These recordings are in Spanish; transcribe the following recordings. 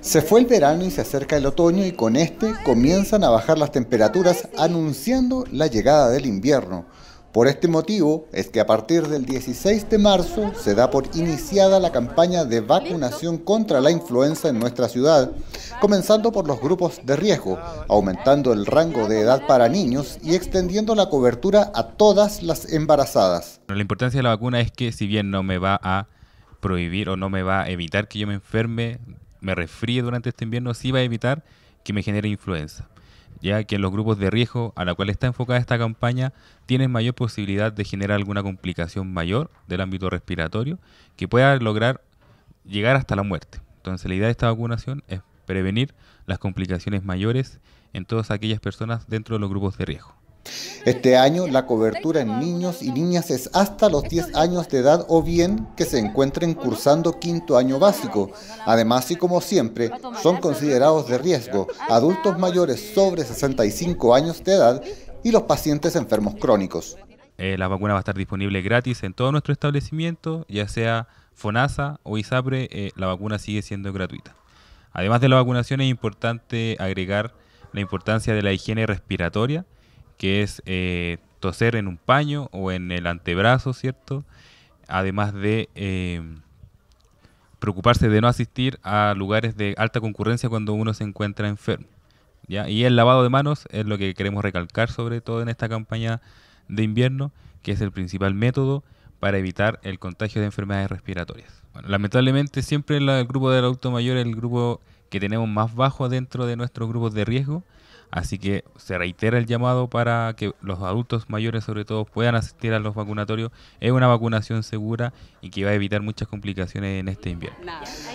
Se fue el verano y se acerca el otoño y con este comienzan a bajar las temperaturas anunciando la llegada del invierno. Por este motivo es que a partir del 16 de marzo se da por iniciada la campaña de vacunación contra la influenza en nuestra ciudad, comenzando por los grupos de riesgo, aumentando el rango de edad para niños y extendiendo la cobertura a todas las embarazadas. La importancia de la vacuna es que si bien no me va a prohibir o no me va a evitar que yo me enferme me resfríe durante este invierno, sí va a evitar que me genere influenza ya que los grupos de riesgo a la cual está enfocada esta campaña tienen mayor posibilidad de generar alguna complicación mayor del ámbito respiratorio que pueda lograr llegar hasta la muerte. Entonces la idea de esta vacunación es prevenir las complicaciones mayores en todas aquellas personas dentro de los grupos de riesgo. Este año la cobertura en niños y niñas es hasta los 10 años de edad o bien que se encuentren cursando quinto año básico. Además, y como siempre, son considerados de riesgo adultos mayores sobre 65 años de edad y los pacientes enfermos crónicos. Eh, la vacuna va a estar disponible gratis en todo nuestro establecimiento, ya sea FONASA o ISAPRE, eh, la vacuna sigue siendo gratuita. Además de la vacunación es importante agregar la importancia de la higiene respiratoria, que es eh, toser en un paño o en el antebrazo, ¿cierto? Además de eh, preocuparse de no asistir a lugares de alta concurrencia cuando uno se encuentra enfermo. ¿ya? Y el lavado de manos es lo que queremos recalcar, sobre todo en esta campaña de invierno, que es el principal método para evitar el contagio de enfermedades respiratorias. lamentablemente siempre el grupo del adulto mayor es el grupo que tenemos más bajo dentro de nuestros grupos de riesgo, Así que se reitera el llamado para que los adultos mayores sobre todo puedan asistir a los vacunatorios. Es una vacunación segura y que va a evitar muchas complicaciones en este invierno.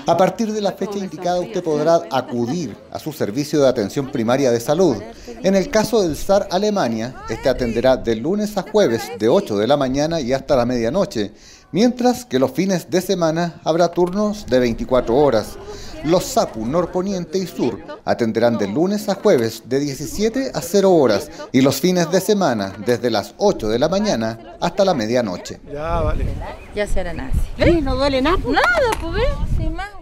A partir de la fecha indicada usted podrá acudir a su servicio de atención primaria de salud. En el caso del SAR Alemania, este atenderá de lunes a jueves de 8 de la mañana y hasta la medianoche, mientras que los fines de semana habrá turnos de 24 horas los SAPU Norponiente y Sur atenderán de lunes a jueves de 17 a 0 horas y los fines de semana desde las 8 de la mañana hasta la medianoche. Ya, vale. Ya será así. No duele nada. Nada, pues,